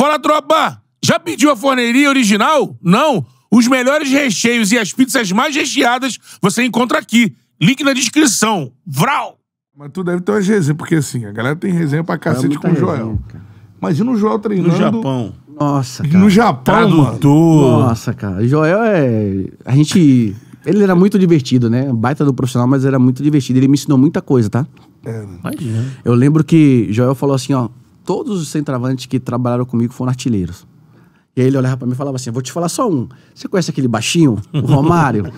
Fala, tropa! Já pediu a forneria original? Não? Os melhores recheios e as pizzas mais recheadas você encontra aqui. Link na descrição. Vral! Mas tu deve ter umas resenhas, porque assim, a galera tem resenha pra cacete com o Joel. Resenha, Imagina o Joel treinando. No Japão. Nossa, cara. No Japão, Tradutor. mano. Nossa, cara. Joel é. A gente. Ele era muito divertido, né? Baita do profissional, mas era muito divertido. Ele me ensinou muita coisa, tá? É, né? Imagina. Eu lembro que Joel falou assim, ó todos os centravantes que trabalharam comigo foram artilheiros. E aí ele olhava para mim e falava assim: Vou te falar só um. Você conhece aquele baixinho, o Romário?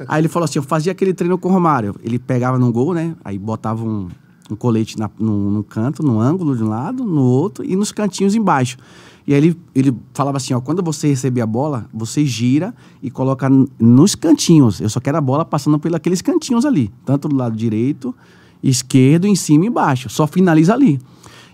aí ele falou assim: Eu fazia aquele treino com o Romário. Ele pegava num gol, né? Aí botava um, um colete na, num, num, canto, num ângulo de um lado, no outro e nos cantinhos embaixo. E aí ele, ele falava assim: ó, quando você receber a bola, você gira e coloca nos cantinhos. Eu só quero a bola passando por aqueles cantinhos ali, tanto do lado direito, esquerdo, em cima e embaixo. Só finaliza ali.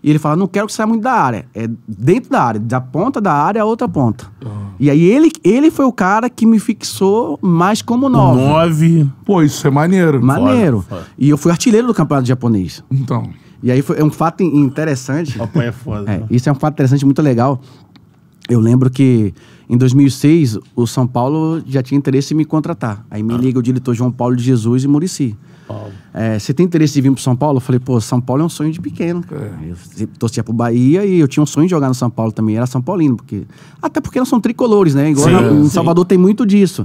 E ele fala: não quero que saia muito da área. É dentro da área, da ponta da área à outra ponta. Ah. E aí ele, ele foi o cara que me fixou mais como nove. Nove. Pô, isso é maneiro. Maneiro. Foda, foda. E eu fui artilheiro do campeonato japonês. Então. E aí foi, é um fato interessante. Papai é foda. É, né? Isso é um fato interessante, muito legal. Eu lembro que em 2006, o São Paulo já tinha interesse em me contratar. Aí me ah. liga o diretor João Paulo de Jesus e Murici. É, você tem interesse de vir para São Paulo? Eu falei, pô, São Paulo é um sonho de pequeno. É. Eu torcia pro Bahia e eu tinha um sonho de jogar no São Paulo também. Era São Paulino, porque. Até porque não são tricolores, né? Igual sim, em Salvador tem muito disso.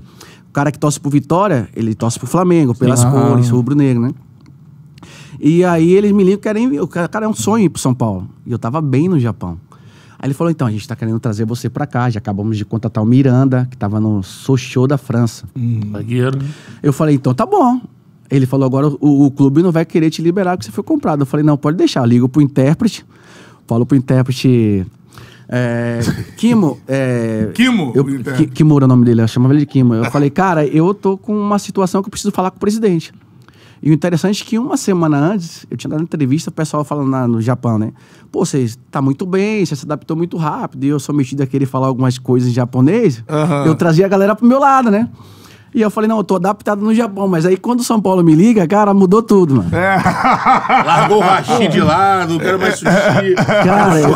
O cara que torce pro Vitória, ele torce pro Flamengo, pelas sim, cores, rubro-negro, né? E aí eles me ligam, querem. O cara é um sonho ir pro São Paulo. E eu tava bem no Japão. Aí ele falou: então, a gente está querendo trazer você para cá. Já acabamos de contratar o Miranda, que estava no Sochô da França. Hum, né? Eu falei: então tá bom. Ele falou: agora o, o, clube não vai querer te liberar porque você foi comprado. Eu falei: não, pode deixar. Eu ligo pro intérprete. Falo pro intérprete. É, Kimo. É, Kimo? Eu, é o nome dele, eu chamava ele de Kimo. Eu falei: cara, eu tô com uma situação que eu preciso falar com o presidente. E o interessante é que uma semana antes, eu tinha dado entrevista, o pessoal falando na, no Japão, né? Pô, você está muito bem, você se adaptou muito rápido. E eu sou metido a querer falar algumas coisas em japonês. Eu trazia a galera pro meu lado, né? E eu falei, não, eu tô adaptado no Japão. Mas aí quando o São Paulo me liga, cara, mudou tudo, mano. É. Largou o rachi de lado, quero mais sushi, cara, eu,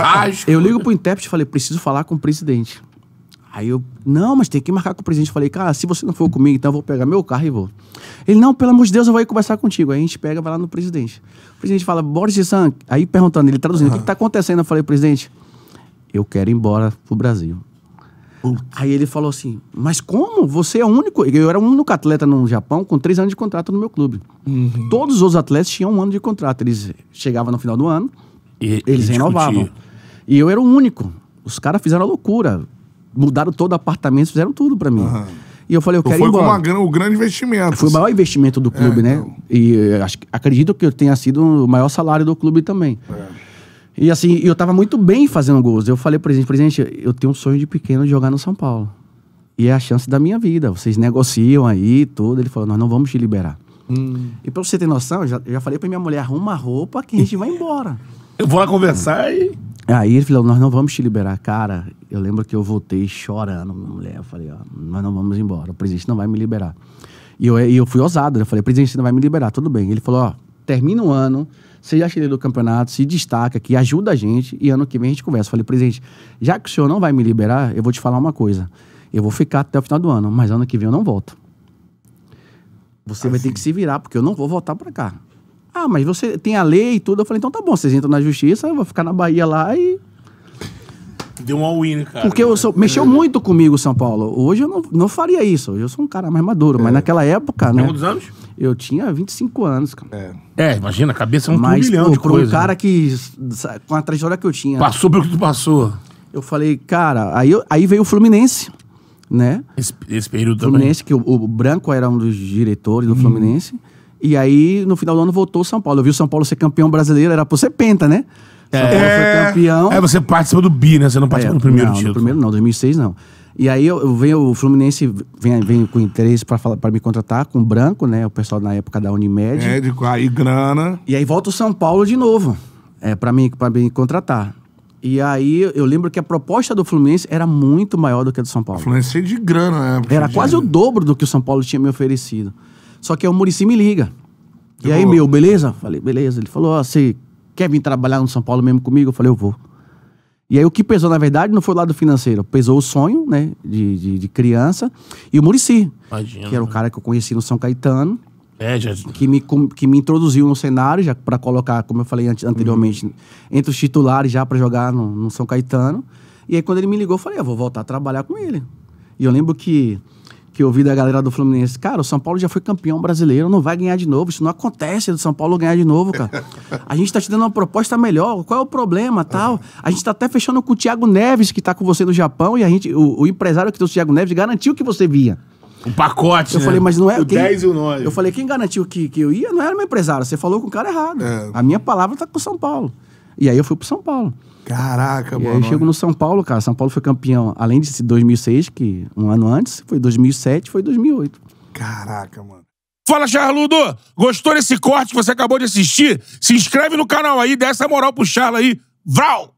eu ligo pro intérprete e falei, preciso falar com o presidente. Aí eu, não, mas tem que marcar com o presidente. Falei, cara, se você não for comigo, então eu vou pegar meu carro e vou. Ele, não, pelo amor de Deus, eu vou conversar contigo. Aí a gente pega, vai lá no presidente. O presidente fala, Boris Gissan. Aí perguntando, ele traduzindo, o que, está acontecendo? Eu falei, presidente, eu quero ir embora pro Brasil. Aí ele falou assim, mas como? Você é o único. Eu era o único atleta no Japão com três anos de contrato no meu clube. Uhum. Todos os atletas tinham um ano de contrato. Eles chegavam no final do ano, e, eles e renovavam. E eu era o único. Os caras fizeram a loucura mudaram todo o apartamento, fizeram tudo para mim. Uhum. E eu falei, eu então quero foi ir embora. Foi o grande investimento. Foi o maior investimento do clube, é, né? Então. E eh, acho, acredito que eu tenha sido o maior salário do clube também. É. E assim, eu tava muito bem fazendo gols. Eu falei, presidente, presidente, eu tenho um sonho de pequeno de jogar no São Paulo. E é a chance da minha vida. Vocês negociam aí, tudo. Ele falou, nós não vamos te liberar. Hum. E pra você ter noção, eu já, eu já falei pra minha mulher, arruma roupa que a gente vai embora. Eu vou lá conversar e... Aí ele falou, nós não vamos te liberar, cara eu lembro que eu voltei chorando, minha mulher. Eu falei, ó, nós não vamos embora, o presidente não vai me liberar. E eu, e eu fui ousado, né? eu falei, presidente, você não vai me liberar, tudo bem. Ele falou, ó, termina o ano, seja artilheiro do campeonato, se destaca aqui, ajuda a gente, e ano que vem a gente conversa. Eu falei, presidente, já que o senhor não vai me liberar, eu vou te falar uma coisa. Eu vou ficar até o final do ano, mas ano que vem eu não volto. Você assim. vai ter que se virar, porque eu não vou voltar para cá. Ah, mas você tem a lei e tudo. Eu falei, então tá bom, vocês entram na justiça, eu vou ficar na Bahia lá e deu um all-in, cara. Porque eu sou, mexeu é. muito comigo São Paulo. Hoje eu não, não faria isso. Hoje eu sou um cara mais maduro. Mas é. naquela época, né? Quantos anos? Eu tinha 25 anos, cara. É. é, imagina, a cabeça é um Mas, turbilhão pô, de pra coisa. um cara né? que... Com a trajetória que eu tinha... Passou pelo que tu passou. Eu falei, cara... Aí, eu- aí veio o Fluminense, né? Esse, esse período também. Fluminense, que o, o Branco era um dos diretores do uhum. Fluminense. E aí, no final do ano, voltou o São Paulo. Eu vi o São Paulo ser campeão brasileiro, era por ser penta, né? São Paulo foi campeão. É, você participa do bi, né? Você não participa é, do primeiro não, título. No primeiro não, 2006 não. E aí eu, eu venho, o Fluminense vem, vem com interesse para me contratar com o Branco, né? O pessoal na época da Unimed. Médico, aí grana. E aí volta o São Paulo de novo, é, para mim pra me contratar. E aí eu lembro que a proposta do Fluminense era muito maior do que a do São Paulo. Fluminense de grana, né? Era de... quase o dobro do que o São Paulo tinha me oferecido. Só que o Murici me liga. E eu aí, vou... meu, beleza? Falei, beleza. Ele falou, ó, oh, você quer vir trabalhar no São Paulo mesmo comigo? Eu falei, eu vou. E aí o que pesou, na verdade, não foi o lado financeiro. Pesou o sonho, né, de, de, de criança. E o Murici, que era o né? cara que eu conheci no São Caetano. É, já... que, me, que me introduziu no cenário, já para colocar, como eu falei anteriormente, uhum. entre os titulares já para jogar no, no São Caetano. E aí quando ele me ligou, eu falei, eu vou voltar a trabalhar com ele. E eu lembro que que ouvi da galera do Fluminense, cara, o São Paulo já foi campeão brasileiro, não vai ganhar de novo. Isso não acontece do São Paulo ganhar de novo, cara. A gente tá te dando uma proposta melhor, qual é o problema, tal? A gente tá até fechando com o Thiago Neves, que tá com você no Japão, e a gente, o, o empresário que trouxe o Thiago Neves garantiu que você via Um pacote, Eu né? falei, mas não é... O quem, 10 e o 9. Eu falei, quem garantiu que, que eu ia não era meu empresário, você falou com o cara errado. É. A minha palavra tá com o São Paulo. E aí eu fui pro São Paulo. Caraca, e mano. Aí eu chego no São Paulo, cara. São Paulo foi campeão, além de 2006, que um ano antes, foi 2007, foi 2008. Caraca, mano. Fala, Charludo! Gostou desse corte que você acabou de assistir? Se inscreve no canal aí, dessa essa moral pro Charla aí. Vral!